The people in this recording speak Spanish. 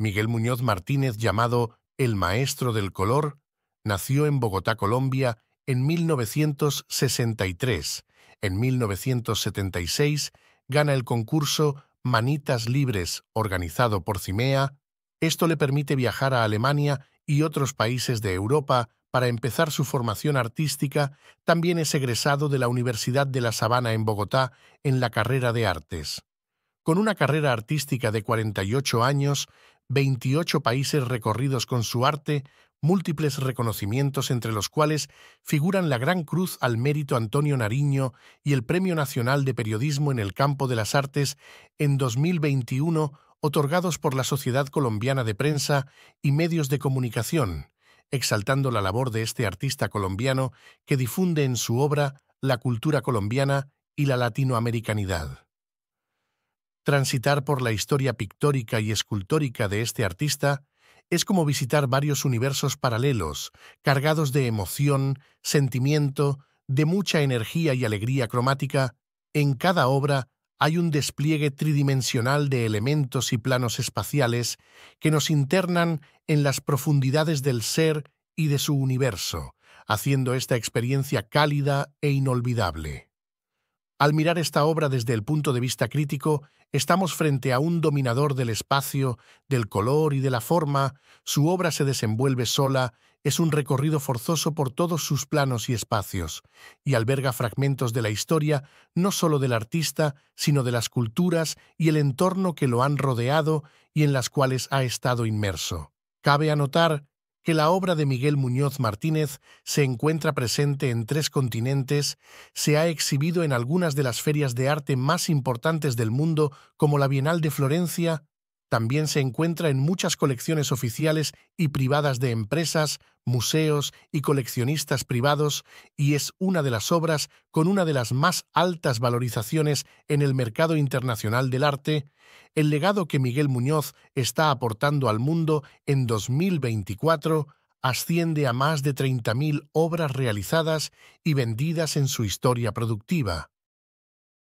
Miguel Muñoz Martínez, llamado El Maestro del Color, nació en Bogotá, Colombia, en 1963. En 1976 gana el concurso Manitas Libres, organizado por CIMEA. Esto le permite viajar a Alemania y otros países de Europa para empezar su formación artística. También es egresado de la Universidad de La Sabana en Bogotá en la carrera de artes. Con una carrera artística de 48 años, 28 países recorridos con su arte, múltiples reconocimientos entre los cuales figuran la Gran Cruz al Mérito Antonio Nariño y el Premio Nacional de Periodismo en el Campo de las Artes en 2021, otorgados por la Sociedad Colombiana de Prensa y Medios de Comunicación, exaltando la labor de este artista colombiano que difunde en su obra la cultura colombiana y la latinoamericanidad. Transitar por la historia pictórica y escultórica de este artista es como visitar varios universos paralelos, cargados de emoción, sentimiento, de mucha energía y alegría cromática, en cada obra hay un despliegue tridimensional de elementos y planos espaciales que nos internan en las profundidades del ser y de su universo, haciendo esta experiencia cálida e inolvidable. Al mirar esta obra desde el punto de vista crítico, estamos frente a un dominador del espacio, del color y de la forma, su obra se desenvuelve sola, es un recorrido forzoso por todos sus planos y espacios, y alberga fragmentos de la historia, no solo del artista, sino de las culturas y el entorno que lo han rodeado y en las cuales ha estado inmerso. Cabe anotar la obra de Miguel Muñoz Martínez se encuentra presente en tres continentes, se ha exhibido en algunas de las ferias de arte más importantes del mundo como la Bienal de Florencia, también se encuentra en muchas colecciones oficiales y privadas de empresas, museos y coleccionistas privados y es una de las obras con una de las más altas valorizaciones en el mercado internacional del arte, el legado que Miguel Muñoz está aportando al mundo en 2024 asciende a más de 30.000 obras realizadas y vendidas en su historia productiva.